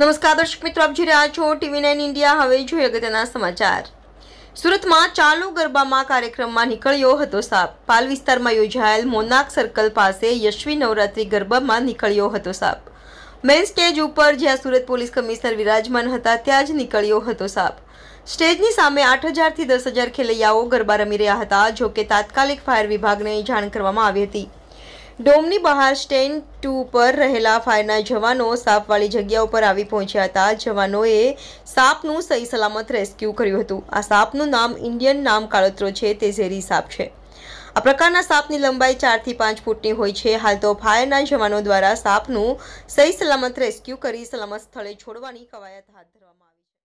નમસ્કાર દર્શક મિત્રો આપ જોઈ રહ્યા છો ટીવી નાઇન ઇન્ડિયા હવે જોઈએ અગત્યના સમાચાર સુરતમાં ચાલુ ગરબામાં કાર્યક્રમમાં નીકળ્યો હતો સાપ પાલ વિસ્તારમાં યોજાયેલ મોનાક સર્કલ પાસે યશવી નવરાત્રી ગરબામાં નીકળ્યો હતો સાપ મેઇન સ્ટેજ ઉપર જ્યાં સુરત પોલીસ કમિશનર વિરાજમાન હતા ત્યાં જ નીકળ્યો હતો સાપ સ્ટેજની સામે આઠ હજારથી દસ હજાર ખેલૈયાઓ ગરબા રમી રહ્યા હતા જોકે તાત્કાલિક ફાયર વિભાગને જાણ કરવામાં આવી હતી ડોમની બહાર સ્ટેન્ડ ટુ પર રહેલા ફાયરના જવાનો સાપવાળી જગ્યા ઉપર આવી પહોંચ્યા હતા જવાનોએ સાપનું સહી સલામત રેસ્ક્યુ કર્યું હતું આ સાપનું નામ ઇન્ડિયન નામ કાળોત્રો છે તે ઝેરી સાપ છે આ પ્રકારના સાપની લંબાઈ ચારથી પાંચ ફૂટની હોય છે હાલ તો ફાયરના જવાનો દ્વારા સાપનું સહી સલામત રેસ્ક્યુ કરી સલામત સ્થળે છોડવાની કવાયત હાથ ધરવામાં આવી